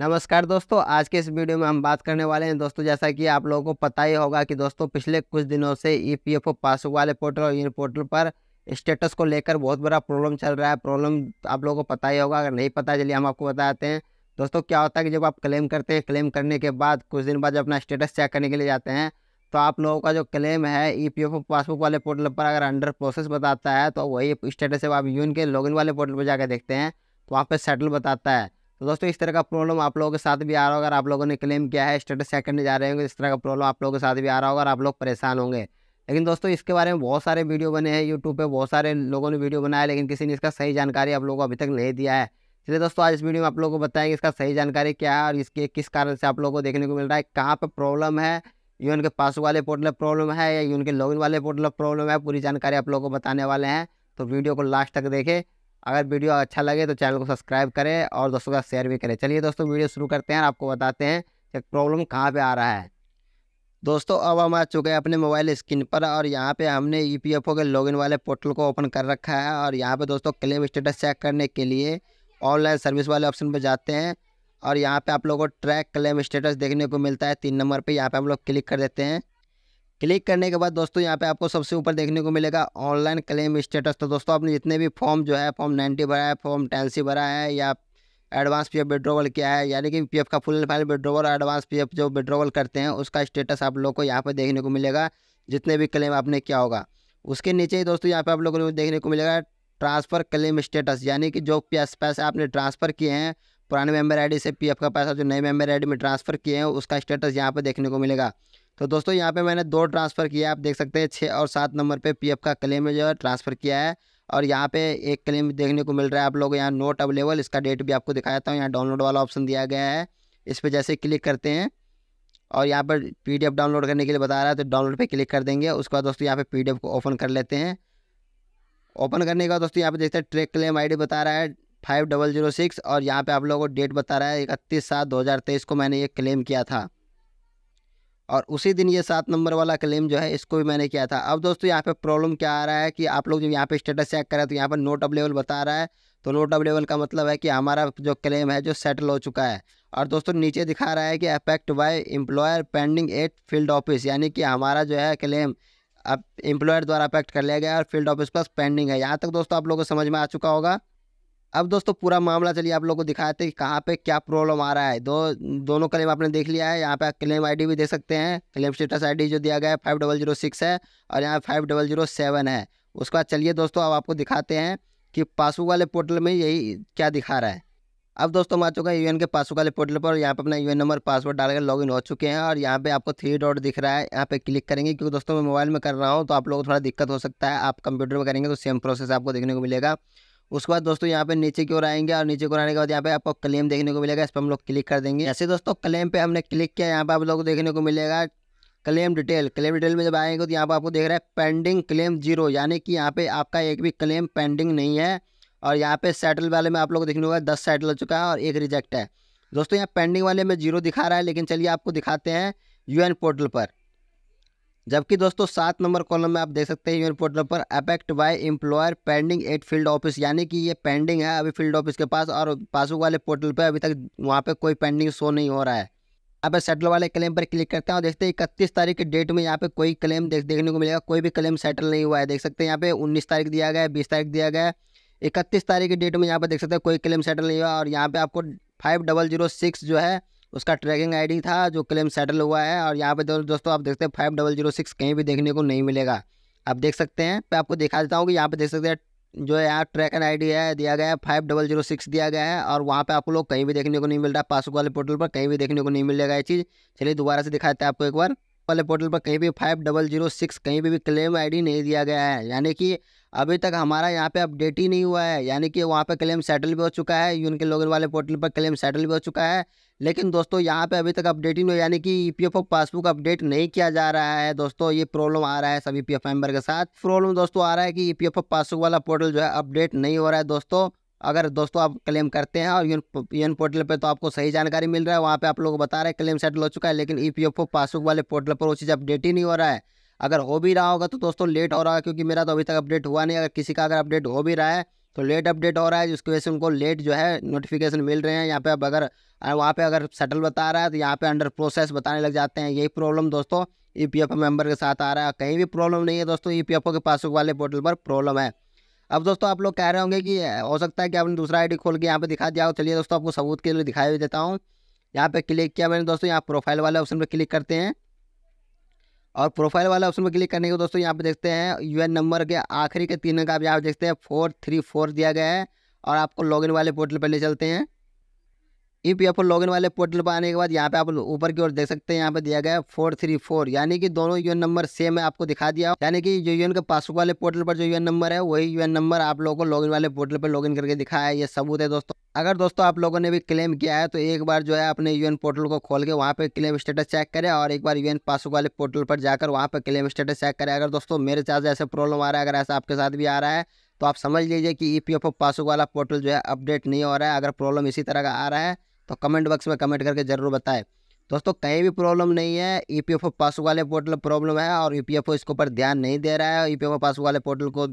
नमस्कार दोस्तों आज के इस वीडियो में हम बात करने वाले हैं दोस्तों जैसा कि आप लोगों को पता ही होगा कि दोस्तों पिछले कुछ दिनों से ईपीएफओ e पासबुक वाले पोर्टल और इन पोर्टल पर स्टेटस को लेकर बहुत बड़ा प्रॉब्लम चल रहा है प्रॉब्लम आप लोगों को पता ही होगा अगर नहीं पता चलिए हम आपको बताते हैं दोस्तों क्या होता है कि जब आप क्लेम करते हैं क्लेम करने के बाद कुछ दिन बाद जब अपना स्टेटस चेक करने के लिए जाते हैं तो आप लोगों का जो क्लेम है ई e पासबुक वाले पोर्टल पर अगर अंडर प्रोसेस बताता है तो वही स्टेटस है आप यून के लॉगिन वाले पोर्टल पर जाकर देखते हैं तो वहाँ पर सेटल बताता है तो दोस्तों इस तरह का प्रॉब्लम आप लोगों के साथ भी आ रहा होगा अगर आप लोगों ने क्लेम किया है स्टेटस सेकंड करने जा रहे होंगे इस तरह का प्रॉब्लम आप लोगों के साथ भी आ रहा होगा और आप लोग परेशान होंगे लेकिन दोस्तों इसके बारे में बहुत सारे वीडियो बने हैं यूट्यूब पर बहुत सारे लोगों ने वीडियो बनाया लेकिन किसी ने इसका सही जानकारी आप लोगों को अभी तक नहीं दिया है इसलिए दोस्तों आज इस वीडियो में आप लोगों को बताएंगे इसका सही जानकारी क्या है और इसके किस कारण से आप लोगों को देखने को मिल रहा है कहाँ पर प्रॉब्लम है यू उनके पास वाले पोर्टल पर प्रॉब्लम है या यू उनके लॉगिन वाले पोर्टल पर प्रॉब्लम है पूरी जानकारी आप लोगों को बताने वाले हैं तो वीडियो को लास्ट तक देखें अगर वीडियो अच्छा लगे तो चैनल को सब्सक्राइब करें और दोस्तों का शेयर भी करें चलिए दोस्तों वीडियो शुरू करते हैं आपको बताते हैं कि प्रॉब्लम कहाँ पर आ रहा है दोस्तों अब हम आ चुके हैं अपने मोबाइल स्क्रीन पर और यहाँ पे हमने ई पी एफ ओ के लॉगिन वाले पोर्टल को ओपन कर रखा है और यहाँ पे दोस्तों क्लेम स्टेटस चेक करने के लिए ऑनलाइन सर्विस वाले ऑप्शन पर जाते हैं और यहाँ पे आप लोगों को ट्रैक क्लेम स्टेटस देखने को मिलता है तीन नंबर पे यहाँ पे हम लोग क्लिक कर देते हैं क्लिक करने के बाद दोस्तों यहाँ पे आपको सबसे ऊपर देखने को मिलेगा ऑनलाइन क्लेम स्टेटस तो दोस्तों आपने जितने भी फॉर्म जो है फॉर्म नाइन्टी भरा है फॉर्म टेंसी भरा है या एडवांस पीएफ विड्रोवल किया है यानी कि पीएफ का फुल फाइल विड्रोवल और एडवांस पीएफ जो विड्रोवल करते हैं उसका स्टेटस आप लोग को यहाँ पर देखने को मिलेगा जितने भी क्लेम आपने किया होगा उसके नीचे ही दोस्तों यहाँ पर आप लोगों को देखने को मिलेगा ट्रांसफ़र क्लेम स्टेटस यानी कि जो पैसे आपने ट्रांसफ़र किए हैं पुराने मेम्बर आई से पी का पैसा जो नए मेम्बर आई में ट्रांसफ़र किए हैं उसका स्टेटस यहाँ पर देखने को मिलेगा तो दोस्तों यहाँ पे मैंने दो ट्रांसफ़र किया आप देख सकते हैं छः और सात नंबर पे पीएफ का क्लेम जो है ट्रांसफ़र किया है और यहाँ पे एक क्लेम देखने को मिल रहा है आप लोग यहाँ नोट अवेलेबल इसका डेट भी आपको दिखाया था यहाँ डाउनलोड वाला ऑप्शन दिया गया है इस पर जैसे क्लिक करते हैं और यहाँ पर पी डाउनलोड करने के लिए बता रहा है तो डाउनलोड पर क्लिक कर देंगे उसके बाद दोस्तों यहाँ पर पी को ओपन कर लेते हैं ओपन करने के बाद दोस्तों यहाँ पर देखते हैं ट्रैक क्लेम आई बता रहा है फाइव डबल जीरो सिक्स और यहाँ पर आप लोगों को डेट बता रहा है इकतीस सात दो हज़ार तेईस को मैंने ये क्लेम किया था और उसी दिन ये सात नंबर वाला क्लेम जो है इसको भी मैंने किया था अब दोस्तों यहाँ पे प्रॉब्लम क्या आ रहा है कि आप लोग जब यहाँ पे स्टेटस चेक करें तो यहाँ पर नोट अवेलेबल बता रहा है तो नोट अवेलेबल का मतलब है कि हमारा जो क्लेम है जो सेटल हो चुका है और दोस्तों नीचे दिखा रहा है कि affect by employer pending at field office यानी कि हमारा जो है क्लेम अब एम्प्लॉयर द्वारा अफेक्ट कर लिया गया और फील्ड ऑफिस पास पेंडिंग है यहाँ तक दोस्तों आप लोगों को समझ में आ चुका होगा अब दोस्तों पूरा मामला चलिए आप लोग को दिखाते हैं कि कहाँ पे क्या प्रॉब्लम आ रहा है दो दोनों क्लेम आपने देख लिया है यहाँ पे क्लेम आईडी भी देख सकते हैं क्लेम स्टेटस आईडी जो दिया गया है फाइव डबल जीरो सिक्स है और यहाँ फाइव डबल जीरो सेवन है उसके बाद चलिए दोस्तों अब आपको दिखाते हैं कि पासबुक वाले पोर्टल में यही क्या दिखा रहा है अब दोस्तों हम आ चुका है यूएन के पासबुक वाले पोर्टल पर यहाँ पर अपना एन नंबर पासवर्ड डालकर इन हो चुके हैं और यहाँ पे आपको थ्री डॉट दिख रहा है यहाँ पे क्लिक करेंगे क्योंकि दोस्तों मैं मोबाइल में कर रहा हूँ तो आप लोगों को थोड़ा दिक्कत हो सकता है आप कंप्यूटर में करेंगे तो सेम प्रोसेस आपको देखने को मिलेगा उसके बाद दोस्तों यहाँ पे नीचे की ओर आएंगे और नीचे को आने के बाद यहाँ पे आपको क्लेम देखने को मिलेगा इस पर हम लोग क्लिक कर देंगे ऐसे दोस्तों क्लेम पे हमने क्लिक किया यहाँ पे आप लोग को देखने को मिलेगा क्लेम डिटेल क्लेम डिटेल में जब आएंगे तो यहाँ पर आपको देख रहा है पेंडिंग क्लेम जीरो यानी कि यहाँ पे आपका एक भी क्लेम पेंडिंग नहीं है और यहाँ पे सेटल वाले में आप लोग को देखने को दस सेटल हो चुका है और एक रिजेक्ट है दोस्तों यहाँ पेंडिंग वाले में जीरो दिखा रहा है लेकिन चलिए आपको दिखाते हैं यू पोर्टल पर जबकि दोस्तों सात नंबर कॉलम में आप देख सकते हैं यूनियन पोर्टल पर affect by employer pending at field office यानी कि ये पेंडिंग है अभी फील्ड ऑफिस के पास और पासबुक वाले पोर्टल पर अभी तक वहाँ पर कोई पेंडिंग शो नहीं हो रहा है अब सेटल वाले क्लेम पर क्लिक करते हैं और देखते हैं इकतीस तारीख के डेट में यहाँ पे कोई क्लेम देख देखने को मिलेगा कोई भी क्लेम सेटल नहीं हुआ है देख सकते हैं यहाँ पे उन्नीस तारीख दिया गया है बीस तारीख दिया गया है इकतीस तारीख की डेट में यहाँ पे देख सकते हैं कोई क्लेम सेटल नहीं हुआ और यहाँ पे आपको फाइव डबल जीरो सिक्स जो है उसका ट्रैकिंग आईडी था जो क्लेम सेटल हुआ है और यहाँ पे दोस्तों आप देखते हैं फाइव डबल जीरो सिक्स कहीं भी देखने को नहीं मिलेगा आप देख सकते हैं मैं आपको दिखा देता हूँ कि यहाँ पे देख सकते हैं जो यहाँ ट्रैकर आईडी है दिया गया है फाइव डबल जीरो सिक्स दिया गया है और वहाँ पे आप लोग कहीं भी देखने को नहीं मिल रहा है पासबुक वाले पोर्टल पर कहीं भी देखने को नहीं मिलेगा ये चीज़ चलिए दोबारा से दिखाते हैं आपको एक बार वाले पोर्टल पर कहीं भी फाइव डबल जीरो सिक्स कहीं भी, भी क्लेम आईडी नहीं दिया गया है यानी कि अभी तक हमारा यहाँ पे अपडेट ही नहीं हुआ है यानी कि वहाँ पे क्लेम सेटल भी हो चुका है यून के लोगन वाले पोर्टल पर क्लेम सेटल भी हो चुका है लेकिन दोस्तों यहाँ पे अभी तक अपडेटिंग हो यानी कि ई पासबुक अपडेट नहीं किया जा रहा है दोस्तों ये प्रॉब्लम आ रहा है सभी पी मेंबर के साथ प्रॉब्लम दोस्तों आ रहा है कि ई पासबुक वाला पोर्टल जो है अपडेट नहीं हो रहा है दोस्तों अगर दोस्तों आप क्लेम करते हैं और यून पोर्टल पे तो आपको सही जानकारी मिल रहा है वहाँ पे आप लोग बता रहे हैं क्लेम सेटल हो चुका है लेकिन ई पासबुक वाले पोर्टल पर वो चीज़ अपडेट ही नहीं हो रहा है अगर हो भी रहा होगा तो दोस्तों लेट हो रहा है क्योंकि मेरा तो अभी तक अपडेट हुआ नहीं अगर किसी का अगर अपडेट हो भी रहा है तो लेट अपडेट हो रहा है जिसकी वजह से उनको लेट जो है नोटिफिकेशन मिल रहे हैं यहाँ पे अब अगर वहाँ पे अगर सेटल बता रहा है तो यहाँ पे अंडर प्रोसेस बताने लग जाते हैं यही प्रॉब्लम दोस्तों ई पी एफ मेम्बर के साथ आ रहा है कहीं भी प्रॉब्लम नहीं है दोस्तों ई पी एफ ओ के पासबुक वाले पोर्टल पर प्रॉब्लम है अब दोस्तों आप लोग कह रहे होंगे कि हो सकता है कि आपने दूसरा डी खोल के यहाँ पर दिखा दिया हो चलिए दोस्तों आपको सबूत के लिए दिखाई देता हूँ यहाँ पर क्लिक किया मैंने दोस्तों यहाँ प्रोफाइल वाले ऑप्शन पर क्लिक करते हैं और प्रोफाइल वाला ऑप्शन पर क्लिक करने के दोस्तों यहाँ पे देखते हैं यूएन नंबर के आखिरी के तीन अंक आप यहाँ पर देखते हैं फोर थ्री फोर दिया गया है और आपको लॉगिन वाले पोर्टल पर ले चलते हैं E P F O login वाले पोर्टल पर आने के बाद यहाँ पे आप ऊपर की ओर देख सकते हैं यहाँ पे दिया गया फोर थ्री फोर यानी कि दोनों यूएन नंबर सेम है आपको दिखा दिया यानी कि जो यूएन के पासबुक वाले पोर्टल पर जो यूएन नंबर है वही यूएन नंबर आप लोगों को लॉगिन वाले पोर्टल पर लॉगिन करके दिखाया है ये सबूत है दोस्तों अगर दोस्तों आप लोगों ने भी क्लेम किया है तो एक बार जो है अपने यूएन पोर्टल को खोल के वहाँ पे क्लेम स्टेटस चेक करें और एक बार यूएन पासबुक वाले पोर्टल पर जाकर वहाँ पे क्लेम स्टेटस चेक करें अगर दोस्तों मेरे साथ ऐसे प्रॉब्लम आ रहा है अगर ऐसा आपके साथ भी आ रहा है तो आप समझ लीजिए कि E P F O passbook वाला पोर्टल जो है अपडेट नहीं हो रहा है अगर प्रॉब्लम इसी तरह का आ रहा है तो कमेंट बॉक्स में कमेंट करके ज़रूर बताएं दोस्तों कहीं भी प्रॉब्लम नहीं है E P F O passbook वाले पोर्टल प्रॉब्लम है और ई पी एफ ओ इसके ऊपर ध्यान नहीं दे रहा है और E P F O passbook वाले पोर्टल को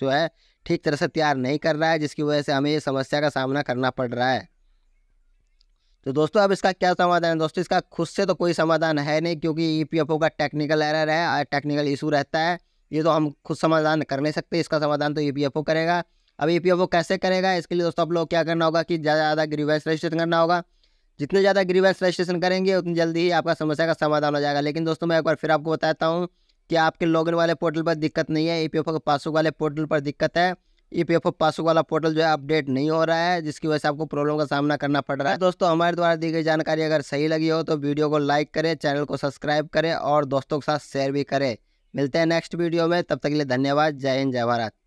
जो है ठीक तरह से तैयार नहीं कर रहा है जिसकी वजह से हमें ये समस्या का सामना करना पड़ रहा है तो दोस्तों अब इसका क्या समाधान है दोस्तों इसका खुद से तो कोई समाधान है नहीं क्योंकि ई पी एफ ओ का टेक्निकल एरर है टेक्निकल इशू रहता है ये तो हम खुद समाधान कर नहीं सकते इसका समाधान तो ई पी एफ ओ करेगा अब ई वो कैसे करेगा इसके लिए दोस्तों आप लोग क्या करना होगा कि ज़्यादा ज़्यादा ग्रीवाइस रजिस्ट्रेशन करना होगा जितने ज़्यादा ग्रीवाइस रजिस्ट्रेशन करेंगे उतनी जल्दी ही आपका समस्या का समाधान हो जाएगा लेकिन दोस्तों मैं एक बार फिर आपको बताता हूँ कि आपके लॉगिन वाले पोर्टल पर दिक्कत नहीं है ई पी के पासबुक वाले पोर्टल पर दिक्कत है ई पी पासबुक वाला पोर्टल जो है अपडेट नहीं हो रहा है जिसकी वजह से आपको प्रॉब्लम का सामना करना पड़ रहा है दोस्तों हमारे द्वारा दी गई जानकारी अगर सही लगी हो तो वीडियो को लाइक करें चैनल को सब्सक्राइब करें और दोस्तों के साथ शेयर भी करें मिलते हैं नेक्स्ट वीडियो में तब तक के लिए धन्यवाद जय हिंद जय भारत